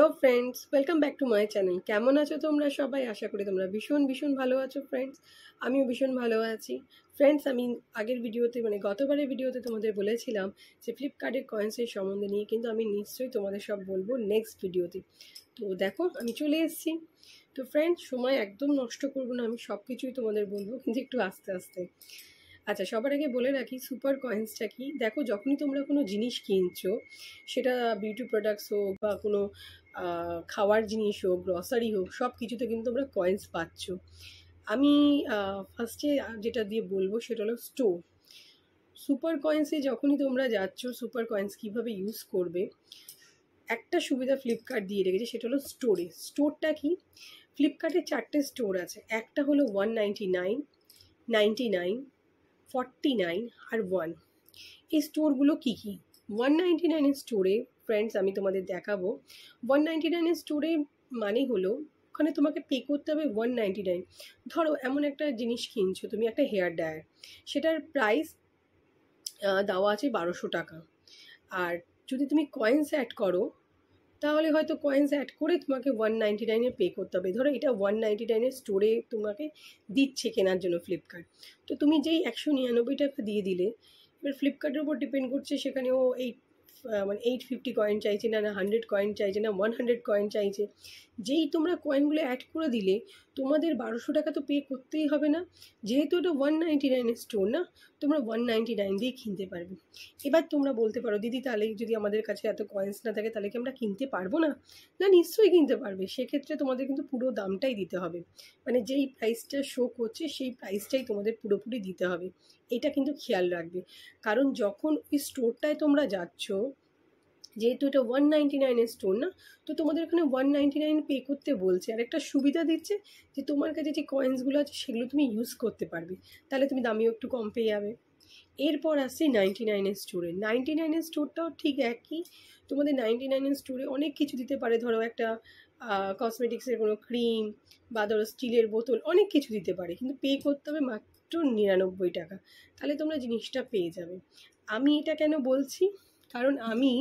hello friends welcome back to my channel কেমন আছো তোমরা সবাই আশা করি তোমরা ভীষণ ভীষণ ভালো আছো ফ্রেন্ডস আমিও ভীষণ ভালো আছি ফ্রেন্ডস আমি আগের ভিডিওতে মানে গতবারের ভিডিওতে তোমাদের বলেছিলাম যে ফ্লিপকার্টের কয়েন্সের সম্বন্ধে নিয়ে কিন্তু আমি নিশ্চয়ই তোমাদের সব বলবো নেক্সট ভিডিওতে তো দেখো আমি চলে এসেছি তো ফ্রেন্ডস সময় একদম নষ্ট করবো না আমি সব কিছুই তোমাদের বলবো কিন্তু একটু আস্তে আস্তে আচ্ছা সবার আগে বলে রাখি সুপার কয়েন্সটা কি দেখো যখনই তোমরা কোনো জিনিস কিনছো সেটা বিউটি প্রোডাক্টস হোক বা কোনো খাওয়ার জিনিস হোক গ্রসারি হোক সব কিছুতে কিন্তু তোমরা কয়েন্স পাচ্ছ আমি ফার্স্টে যেটা দিয়ে বলবো সেটা হলো স্টোর সুপার কয়েন্সে যখনই তোমরা যাচ্ছ সুপার কয়েন্স কীভাবে ইউজ করবে একটা সুবিধা ফ্লিপকার্ট দিয়ে রেখেছে সেটা হলো স্টোরে স্টোরটা কি ফ্লিপকার্টে চারটে স্টোর আছে একটা হলো one ninety nine ninety nine forty nine আর ওয়ান এই স্টোরগুলো কী কী ওয়ান নাইনটি নাইনের স্টোরে ফ্রেন্ডস আমি তোমাদের দেখাবো ওয়ান নাইনটি নাইনের স্টোরে মানে হলো ওখানে তোমাকে পে করতে হবে ওয়ান নাইনটি নাইন ধরো এমন একটা জিনিস কিনছো তুমি একটা হেয়ার ড্রায়ার সেটার প্রাইস দেওয়া আছে বারোশো টাকা আর যদি তুমি কয়েন্স অ্যাড করো তাহলে হয়তো কয়েন্স অ্যাড করে তোমাকে ওয়ান নাইনটি নাইনে পে করতে হবে ধরো এটা ওয়ান নাইনটি নাইনের স্টোরে তোমাকে দিচ্ছে কেনার জন্য ফ্লিপকার্ট তো তুমি যেই একশো নিরানব্বই টাকা দিয়ে দিলে এবার ফ্লিপকার্টের উপর ডিপেন্ড করছে সেখানে ও এইট মানে এইট ফিফটি কয়েন চাইছে না না হান্ড্রেড কয়েন চাইছে না ওয়ান হান্ড্রেড কয়েন চাইছে যেই তোমরা কয়েনগুলো অ্যাড করে দিলে তোমাদের বারোশো টাকা তো পে করতেই হবে না যেহেতু এটা ওয়ান নাইনটি নাইনের স্টোর না তোমরা ওয়ান নাইনটি নাইন দিয়ে কিনতে পারবে এবার তোমরা বলতে পারো দিদি তাহলে যদি আমাদের কাছে এত কয়েন্স না থাকে তাহলে কি আমরা কিনতে পারবো না না নিশ্চয়ই কিনতে পারবে সেক্ষেত্রে তোমাদের কিন্তু পুরো দামটাই দিতে হবে মানে যেই প্রাইসটা শো করছে সেই প্রাইসটাই তোমাদের পুরোপুরি দিতে হবে এটা কিন্তু খেয়াল রাখবে কারণ যখন ওই স্টোরটায় তোমরা যাচ্ছ যেহেতু এটা ওয়ান নাইনটি নাইনের স্টোন না তো তোমাদের ওখানে ওয়ান নাইনটি নাইন পে করতে বলছে আর একটা সুবিধা দিচ্ছে যে তোমার কাছে যে কয়েন্সগুলো আছে সেগুলো তুমি ইউজ করতে পারবে তাহলে তুমি দামিও একটু কম পেয়ে যাবে এরপর আসছি নাইনটি নাইনের স্টোরে নাইনটি নাইনের স্টোরটাও ঠিক একই তোমাদের নাইনটি নাইনের স্টোরে অনেক কিছু দিতে পারে ধরো একটা কসমেটিক্সের কোনো ক্রিম বা ধরো স্টিলের বোতল অনেক কিছু দিতে পারে কিন্তু পে করতে হবে মাত্র নিরানব্বই টাকা তাহলে তোমরা জিনিসটা পেয়ে যাবে আমি এটা কেন বলছি কারণ আমি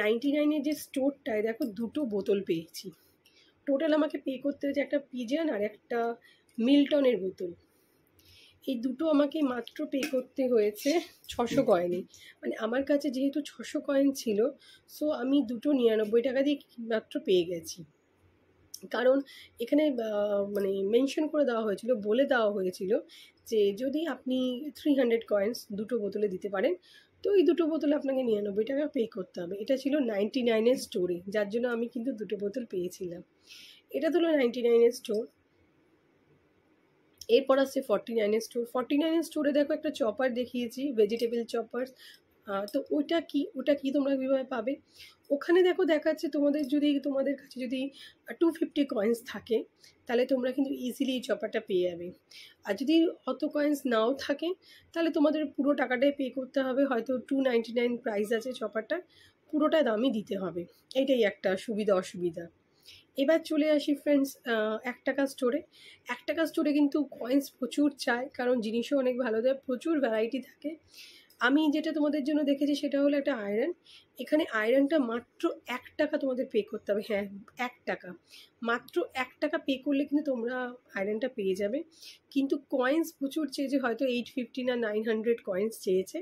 নাইনটি নাইনের যে স্টোরটায় দেখো দুটো বোতল পেয়েছি টোটাল আমাকে পে করতে হয়েছে একটা পিজন আর একটা মিল্টনের বোতল এই দুটো আমাকে মাত্র পে করতে হয়েছে ছশো কয়েনে মানে আমার কাছে যেহেতু ছশো কয়েন ছিল সো আমি দুটো নিরানব্বই টাকা দিয়ে মাত্র পেয়ে গেছি কারণ এখানে মানে মেনশন করে দেওয়া হয়েছিল বলে দেওয়া হয়েছিল যে যদি আপনি থ্রি হান্ড্রেড কয়েন্স দুটো বোতলে দিতে পারেন তো এই দুটো বোতল আপনাকে নিরানব্বই টাকা পে করতে হবে এটা ছিল নাইনটি নাইনের স্টোরে যার জন্য আমি কিন্তু দুটো বোতল পেয়েছিলাম এটা তো হলো নাইনটি নাইনের স্টোর এরপর আসছে ফর্টি নাইনের স্টোর ফর্টি নাইনের স্টোরে দেখো একটা চপার দেখিয়েছি ভেজিটেবল চপার তো ওটা কি ওটা কি তোমরা কীভাবে পাবে ওখানে দেখো দেখাচ্ছে তোমাদের যদি তোমাদের কাছে যদি টু ফিফটি কয়েন্স থাকে তাহলে তোমরা কিন্তু ইজিলি এই চপারটা পেয়ে যাবে আর যদি অত কয়েন্স নাও থাকে তাহলে তোমাদের পুরো টাকাটাই পে করতে হবে হয়তো টু নাইনটি নাইন প্রাইস আছে চপারটা পুরোটা দামই দিতে হবে এটাই একটা সুবিধা অসুবিধা এবার চলে আসি ফ্রেন্ডস এক টাকা স্টোরে এক টাকা স্টোরে কিন্তু কয়েন্স প্রচুর চায় কারণ জিনিসও অনেক ভালো দেয় প্রচুর ভ্যারাইটি থাকে আমি যেটা তোমাদের জন্য দেখেছি সেটা হলো একটা আয়রন এখানে আয়রনটা মাত্র এক টাকা তোমাদের পে করতে হবে হ্যাঁ এক টাকা মাত্র এক টাকা পে করলে কিন্তু তোমরা আয়রনটা পেয়ে যাবে কিন্তু কয়েন্স প্রচুর চেয়েছে হয়তো এইট ফিফটি না নাইন হান্ড্রেড কয়েন্স চেয়েছে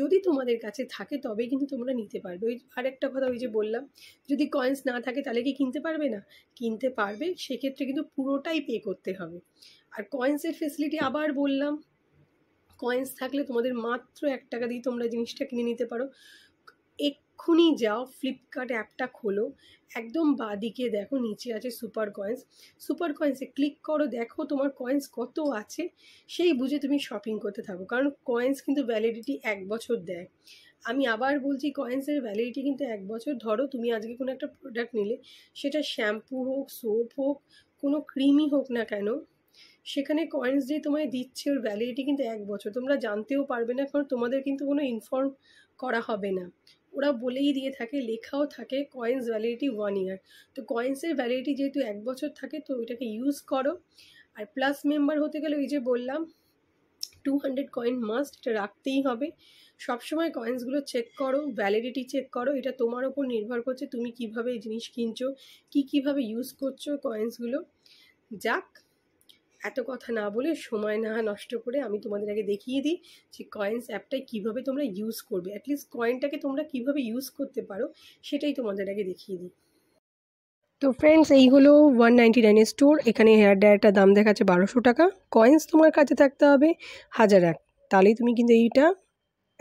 যদি তোমাদের কাছে থাকে তবেই কিন্তু তোমরা নিতে পারবে ওই আরেকটা কথা ওই যে বললাম যদি কয়েন্স না থাকে তাহলে কি কিনতে পারবে না কিনতে পারবে সেক্ষেত্রে কিন্তু পুরোটাই পে করতে হবে আর কয়েন্সের ফেসিলিটি আবার বললাম কয়েন্স থাকলে তোমাদের মাত্র এক টাকা দিয়ে তোমরা জিনিসটা কিনে নিতে পারো এক্ষুনি যাও ফ্লিপকার্ট অ্যাপটা খোলো একদম বাদিকে দেখো নিচে আছে সুপার কয়েন্স সুপার কয়েন্সে ক্লিক করো দেখো তোমার কয়েন্স কত আছে সেই বুঝে তুমি শপিং করতে থাকো কারণ কয়েন্স কিন্তু ভ্যালিডিটি এক বছর দেয় আমি আবার বলছি কয়েন্সের ভ্যালিডিটি কিন্তু এক বছর ধরো তুমি আজকে কোনো একটা প্রোডাক্ট নিলে সেটা শ্যাম্পু হোক সোপ হোক কোনো ক্রিমই হোক না কেন সেখানে কয়েন্স যে তোমায় দিচ্ছে ওর ভ্যালিডিটি কিন্তু এক বছর তোমরা জানতেও পারবে না কারণ তোমাদের কিন্তু কোনো ইনফর্ম করা হবে না ওরা বলেই দিয়ে থাকে লেখাও থাকে কয়েন্স ভ্যালিডিটি ওয়ান ইয়ার তো কয়েন্সের ভ্যালিডিটি যেহেতু এক বছর থাকে তো ওইটাকে ইউজ করো আর প্লাস মেম্বার হতে গেলে ওই যে বললাম টু হান্ড্রেড কয়েন মাস্ট এটা রাখতেই হবে সবসময় কয়েন্সগুলো চেক করো ভ্যালিডিটি চেক করো এটা তোমার ওপর নির্ভর করছে তুমি কিভাবে এই জিনিস কিনছো কি কিভাবে ইউজ করছো কয়েন্সগুলো যাক এত কথা না বলে সময় না নষ্ট করে আমি তোমাদের আগে দেখিয়ে দিই যে কয়েন্স অ্যাপটায় কীভাবে তোমরা ইউজ করবে অ্যাটলিস্ট কয়েনটাকে তোমরা কীভাবে ইউজ করতে পারো সেটাই তোমাদের আগে দেখিয়ে দিই তো ফ্রেন্ডস এই হলো ওয়ান নাইনটি নাইনের স্টোর এখানে হেয়ার ডায়ারটার দাম দেখাচ্ছে বারোশো টাকা কয়েন্স তোমার কাছে থাকতে হবে হাজার এক তাহলেই তুমি কিন্তু এইটা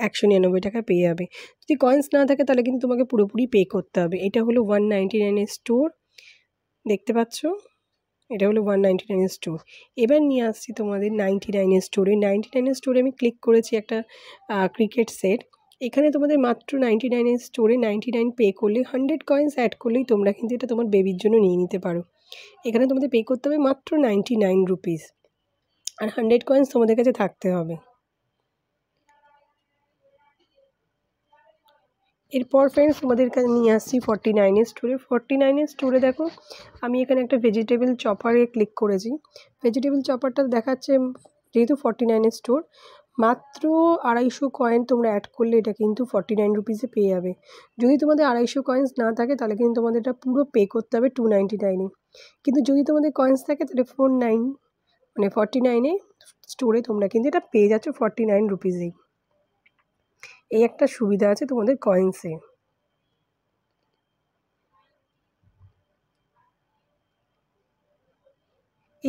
একশো নিরানব্বই টাকা পেয়ে যাবে যদি কয়েন্স না থাকে তাহলে কিন্তু তোমাকে পুরোপুরি পে করতে হবে এটা হলো ওয়ান নাইনটি নাইনের স্টোর দেখতে পাচ্ছ এটা হলো ওয়ান নাইনটি নাইন স্টোর এবার নিয়ে আসছি তোমাদের নাইনটি নাইনের স্টোরে নাইনটি নাইনের স্টোরে আমি ক্লিক করেছি একটা ক্রিকেট সেট এখানে তোমাদের মাত্র নাইনটি নাইনের স্টোরে নাইনটি নাইন পে করলে হান্ড্রেড কয়েন্স অ্যাড করলেই তোমরা কিন্তু এটা তোমার বেবির জন্য নিয়ে নিতে পারো এখানে তোমাদের পে করতে হবে মাত্র নাইনটি নাইন রুপিস আর হান্ড্রেড কয়েন্স তোমাদের কাছে থাকতে হবে এরপর ফ্রেন্ডস তোমাদের কাছে নিয়ে আসছি ফর্টি নাইনের স্টোরে ফর্টি নাইনের স্টোরে দেখো আমি এখানে একটা ভেজিটেবল চপারে ক্লিক করেছি ভেজিটেবল চপারটা দেখাচ্ছে যেহেতু ফর্টি নাইনের স্টোর মাত্র আড়াইশো কয়েন তোমরা অ্যাড করলে এটা কিন্তু ফর্টি নাইন রুপিসে পেয়ে যাবে যদি তোমাদের আড়াইশো কয়েন্স না থাকে তাহলে কিন্তু তোমাদের এটা পুরো পে করতে হবে টু নাইনটি নাইনে কিন্তু যদি তোমাদের কয়েন্স থাকে তাহলে ফোর নাইন মানে ফর্টি নাইনে স্টোরে তোমরা কিন্তু এটা পেয়ে যাচ্ছ ফর্টি নাইন রুপিসেই এই একটা সুবিধা আছে তোমাদের কয়েন্সে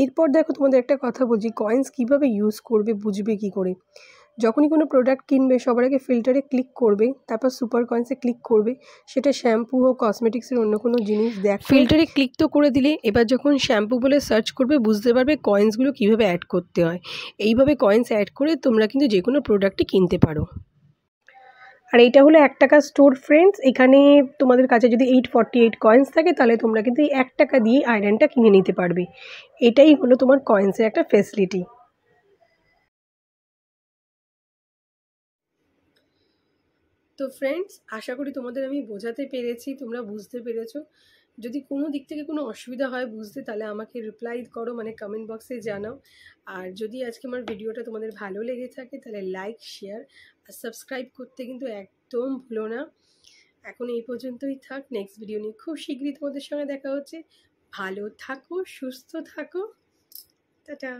এরপর দেখো তোমাদের একটা কথা বলছি কয়েন্স কিভাবে ইউজ করবে বুঝবে কি করে যখনই কোনো প্রোডাক্ট কিনবে সবার আগে ফিল্টারে ক্লিক করবে তারপর সুপার কয়েন্সে ক্লিক করবে সেটা শ্যাম্পু হোক কসমেটিক্সের অন্য কোনো জিনিস দেখ ফিল্টারে ক্লিক তো করে দিলে এবার যখন শ্যাম্পু বলে সার্চ করবে বুঝতে পারবে কয়েন্সগুলো কিভাবে অ্যাড করতে হয় এইভাবে কয়েন্স অ্যাড করে তোমরা কিন্তু যে কোনো প্রোডাক্টই কিনতে পারো আর এইটা হলো এক টাকা স্টোর ফ্রেন্ডস এখানে তোমাদের কাছে যদি এইট ফর্টি এইট কয়েন্স থাকে তাহলে তোমরা কিন্তু এই এক টাকা দিয়ে আয়রনটা কিনে নিতে পারবে এটাই হলো তোমার কয়েন্সের একটা ফেসিলিটি তো ফ্রেন্ডস আশা করি তোমাদের আমি বোঝাতে পেরেছি তোমরা বুঝতে পেরেছো যদি কোনো দিক থেকে কোনো অসুবিধা হয় বুঝতে তাহলে আমাকে রিপ্লাই করো মানে কমেন্ট বক্সে জানাও আর যদি আজকে আমার ভিডিওটা তোমাদের ভালো লেগে থাকে তাহলে লাইক শেয়ার আর সাবস্ক্রাইব করতে কিন্তু একদম ভুলো না এখন এই পর্যন্তই থাক নেক্সট ভিডিও নিয়ে খুব শীঘ্রই তোমাদের সঙ্গে দেখা হচ্ছে ভালো থাকো সুস্থ থাকো টাটা